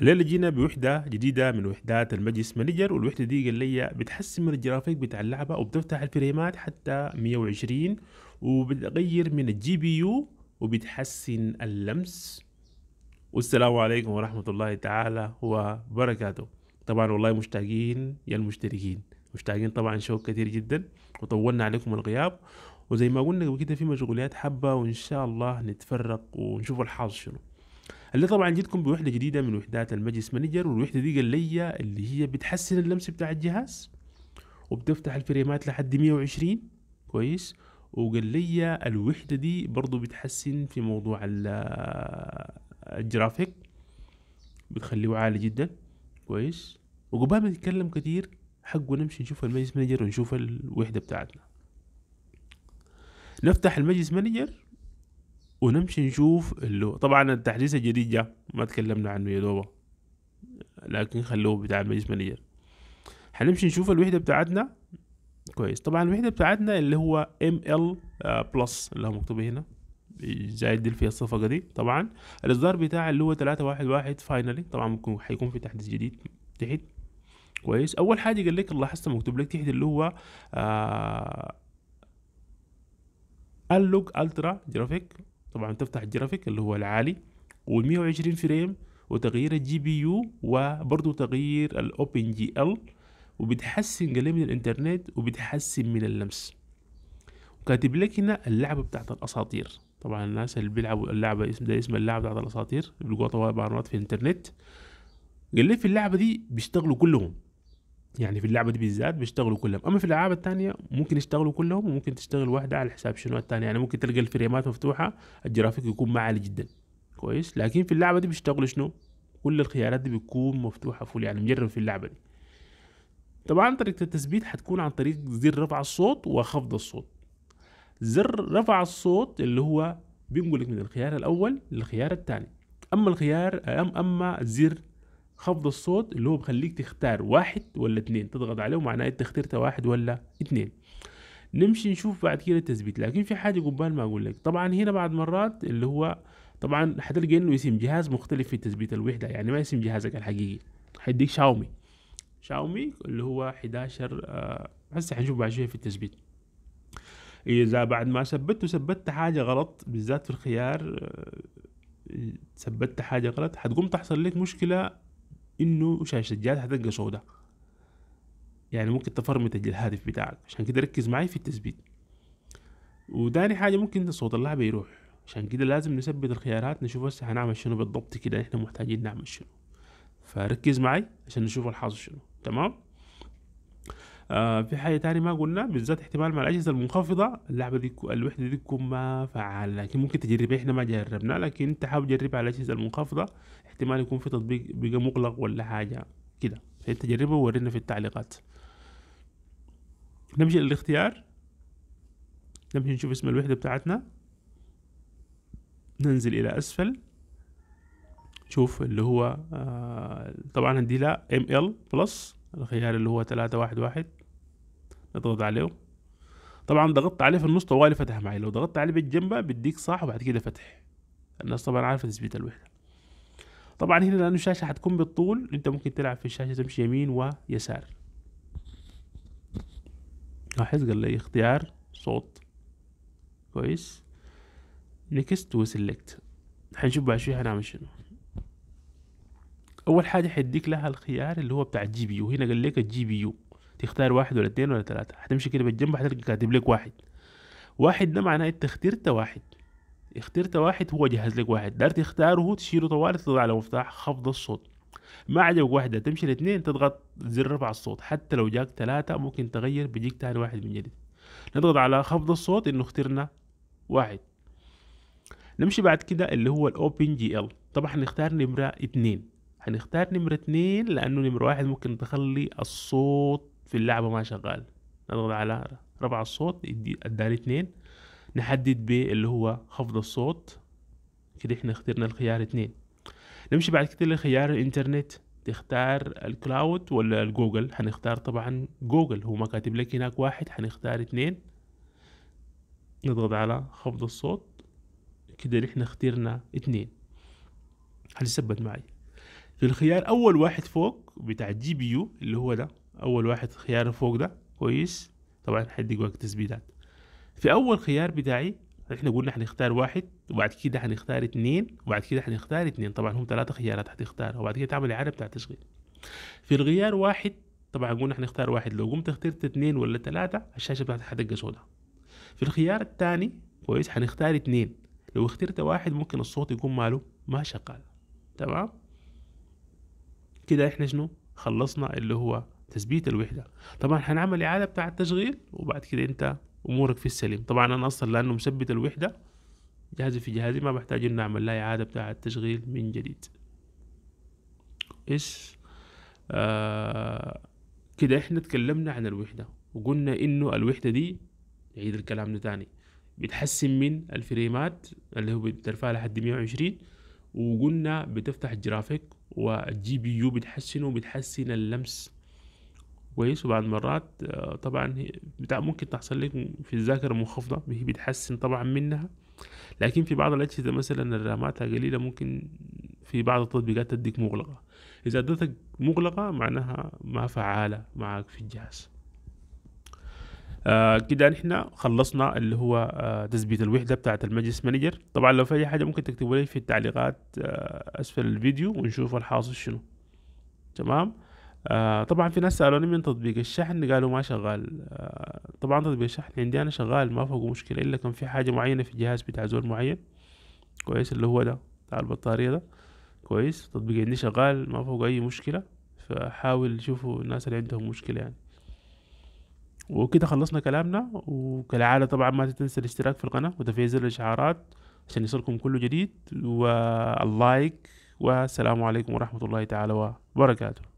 الليله جينا بوحده جديده من وحدات المجلس مانجر والوحده دي قال لي بتحسن من الجرافيك بتاع اللعبه وبتفتح الفريمات حتى 120 وبتغير من الجي بي يو وبتحسن اللمس والسلام عليكم ورحمه الله تعالى وبركاته طبعا والله مشتاقين يا المشتركين مشتاقين طبعا شوق كثير جدا وطولنا عليكم الغياب وزي ما قلنا كده في مشغوليات حبه وان شاء الله نتفرق ونشوف الحظ شنو اللي طبعا جيتكم بوحده جديده من وحدات المجلس مانجر والوحده دي قلية اللي هي بتحسن اللمس بتاع الجهاز وبتفتح الفريمات لحد 120 كويس وقلية الوحده دي برضو بتحسن في موضوع الجرافيك بتخليه عالي جدا كويس وقبل ما نتكلم كتير حقه نمشي نشوف المجلس مانجر ونشوف الوحده بتاعتنا نفتح المجلس مانجر ونمشي نشوف اللي طبعا التحديث الجديد جاء ما تكلمنا عنه يا دوبه لكن خلوه بتاع المجلس مانجر هنمشي نشوف الوحده بتاعتنا كويس طبعا الوحده بتاعتنا اللي هو ام ال بلس اللي هو مكتوب هنا زائد دي فيها الصفقه دي طبعا الاصدار بتاع اللي هو تلاتة واحد واحد فاينلي طبعا ممكن هيكون في تحديث جديد تحت كويس اول حاجه قال لك لاحظت مكتوب لك تحت اللي هو آه اللوك الترا جرافيك طبعا تفتح الجرافيك اللي هو العالي وال120 فريم وتغيير الجي بي يو وبرضه تغيير الاوبن جي ال وبتحسن قليل من الانترنت وبتحسن من اللمس وكاتب لك هنا اللعبه بتاعت الاساطير طبعا الناس اللي بيلعبوا اللعبه اسم ده اسم اللعبه بتاعت الاساطير بيلقوها طوال في الانترنت قال لي في اللعبه دي بيشتغلوا كلهم يعني في اللعبه دي بالذات بيشتغلوا كلهم اما في الالعاب الثانيه ممكن يشتغلوا كلهم وممكن تشتغل واحده على حساب شنو الثانيه يعني ممكن تلقى الفريمات مفتوحه الجرافيك يكون معالي جدا كويس لكن في اللعبه دي بيشتغلوا شنو كل الخيارات دي بتكون مفتوحه فول يعني مجرب في اللعبه دي طبعا طريقه التثبيت حتكون عن طريق زر رفع الصوت وخفض الصوت زر رفع الصوت اللي هو بينقلك من الخيار الاول للخيار الثاني اما الخيار اما زر خفض الصوت اللي هو بخليك تختار واحد ولا اتنين تضغط عليه ومعناه انت اخترت واحد ولا اتنين نمشي نشوف بعد كده التثبيت لكن في حاجه قبال ما اقول لك طبعا هنا بعد مرات اللي هو طبعا حتلقى انه اسم جهاز مختلف في تثبيت الوحده يعني ما اسم جهازك الحقيقي حيديك شاومي شاومي اللي هو 11 آه، هسه حنشوف بعد شويه في التثبيت اذا بعد ما ثبت وثبتت حاجه غلط بالذات في الخيار آه، ثبتت حاجه غلط حتقوم تحصل لك مشكله انه شاشه الجهاز حتلقى سوداء يعني ممكن تفرمت الهاتف بتاعك عشان كده ركز معي في التثبيت وداني حاجة ممكن صوت اللعبة يروح عشان كده لازم نثبت الخيارات نشوف هسه هنعمل شنو بالضبط كده احنا محتاجين نعمل شنو فركز معي عشان نشوف الحاصل شنو تمام آه في حاجه تاني ما قلنا بالذات احتمال مع الاجهزه المنخفضه اللعبه دي الوحده دي تكون ما فعال لكن ممكن تجربها احنا ما جربنا لكن انت حاول تجربها على الاجهزه المنخفضه احتمال يكون في تطبيق بقى مغلق ولا حاجه كده فانت جربه وورينا في التعليقات نمشي للاختيار نمشي نشوف اسم الوحده بتاعتنا ننزل الى اسفل شوف اللي هو آه طبعا عندي لها ام ال بلس الخيار اللي هو تلاتة واحد واحد اضغط عليه طبعا ضغطت عليه في النص طوالي فتح معي لو ضغطت عليه بالجنبه بيديك صح وبعد كده فتح الناس طبعا عارفه تثبيت الوحده طبعا هنا لانه الشاشه حتكون بالطول انت ممكن تلعب في الشاشه تمشي يمين ويسار لاحظ قال لي اختيار صوت كويس نكست وسلكت هنشوف بعد شوي هنعمل شنو اول حاجه هيديك لها الخيار اللي هو بتاع الجي بي يو هنا قال لك الجي بي يو تختار واحد ولا اتنين ولا تلاتة هتمشي كده بالجنب هتلقى كاتب لك واحد واحد ده معناه انت اخترت واحد اخترت واحد هو جهز لك واحد دار تختاره تشيله طوال تضغط على مفتاح خفض الصوت ما عجبك واحدة تمشي الاثنين تضغط زر رفع الصوت حتى لو جاك ثلاثة ممكن تغير بيجيك تاني واحد من جديد نضغط على خفض الصوت انه اخترنا واحد نمشي بعد كده اللي هو الاوبن جي ال طبعا هنختار نمرة اتنين هنختار نمرة اتنين لانه نمرة واحد ممكن تخلي الصوت في اللعبه ما شغال نضغط على ربع الصوت يدي اداني اثنين نحدد ب اللي هو خفض الصوت كده احنا اخترنا الخيار اثنين نمشي بعد كده لخيار الانترنت تختار الكلاود ولا الجوجل هنختار طبعا جوجل هو ما كاتب لك هناك واحد هنختار اثنين نضغط على خفض الصوت كده احنا اخترنا اثنين هنثبت معي في الخيار اول واحد فوق بتاع جي بي يو اللي هو ده اول واحد خيار فوق ده كويس طبعا هيديك وقت تثبيتات في اول خيار بتاعي احنا قلنا هنختار واحد وبعد كده هنختار اثنين وبعد كده هنختار اثنين طبعا هم ثلاثة خيارات هتختار وبعد كده تعمل اعادة بتاع تشغيل في الخيار واحد طبعا قلنا هنختار واحد لو قمت اخترت اثنين ولا ثلاثة الشاشة بتاعتك هتبقى سوداء في الخيار الثاني كويس هنختار اثنين لو اخترت واحد ممكن الصوت يكون ماله ما شغال تمام كده احنا شنو خلصنا اللي هو تثبيت الوحده طبعا هنعمل اعاده بتاع التشغيل وبعد كده انت امورك في السليم طبعا انا اصلا لانه مثبت الوحده جهازي في جهازي ما بحتاج اني اعمل لها اعاده بتاع التشغيل من جديد ايش آه كده احنا اتكلمنا عن الوحده وقلنا انه الوحده دي نعيد الكلام ده تاني بتحسن من الفريمات اللي هو بترفع لحد 120 وقلنا بتفتح الجرافيك والجي بي يو بتحسنه بتحسن اللمس كويس وبعد مرات آه، طبعا بتاع ممكن تحصل لك في الذاكرة منخفضة بتحسن طبعا منها لكن في بعض الأجهزة مثلا الراماتها قليلة ممكن في بعض التطبيقات تديك مغلقة إذا ادتك مغلقة معناها ما فعالة معك في الجهاز آه كده نحن خلصنا اللي هو آه تثبيت الوحده بتاعه المجلس مانجر طبعا لو في اي حاجه ممكن تكتبوا لي في التعليقات آه اسفل الفيديو ونشوف الحاصل شنو تمام آه طبعا في ناس سألوني من تطبيق الشحن قالوا ما شغال آه طبعا تطبيق الشحن عندي أنا شغال ما فوق مشكلة إلا كان في حاجة معينة في الجهاز بتاع زول معين كويس اللي هو ده بتاع البطارية ده كويس تطبيق عندي شغال ما فوق أي مشكلة فحاول شوفوا الناس اللي عندهم مشكلة يعني وكده خلصنا كلامنا وكالعادة طبعا ما تنسى الاشتراك في القناة وتفعيل زر الإشعارات عشان يصلكم كل جديد واللايك والسلام عليكم ورحمة الله تعالى وبركاته